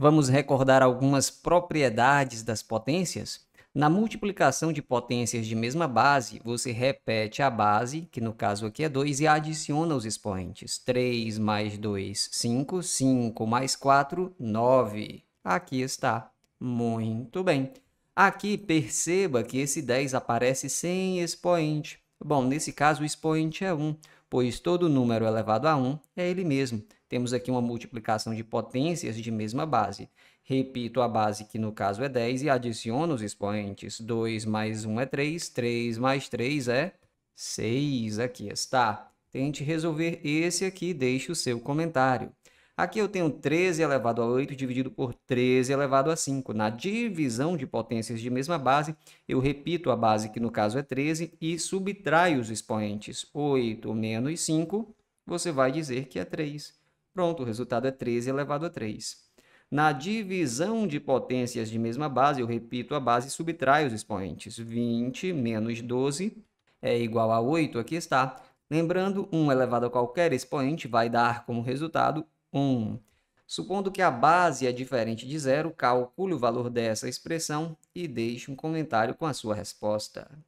Vamos recordar algumas propriedades das potências? Na multiplicação de potências de mesma base, você repete a base, que no caso aqui é 2, e adiciona os expoentes. 3 mais 2, 5. 5 mais 4, 9. Aqui está. Muito bem. Aqui, perceba que esse 10 aparece sem expoente. Bom, nesse caso o expoente é 1, pois todo número elevado a 1 é ele mesmo. Temos aqui uma multiplicação de potências de mesma base. Repito a base, que no caso é 10, e adiciono os expoentes. 2 mais 1 é 3, 3 mais 3 é 6. Aqui está. Tente resolver esse aqui, deixe o seu comentário. Aqui eu tenho 13 elevado a 8 dividido por 13 elevado a 5. Na divisão de potências de mesma base, eu repito a base, que no caso é 13, e subtraio os expoentes. 8 menos 5, você vai dizer que é 3. Pronto, o resultado é 13 elevado a 3. Na divisão de potências de mesma base, eu repito a base e subtraio os expoentes. 20 menos 12 é igual a 8, aqui está. Lembrando, 1 elevado a qualquer expoente vai dar como resultado 1. Supondo que a base é diferente de zero, calcule o valor dessa expressão e deixe um comentário com a sua resposta.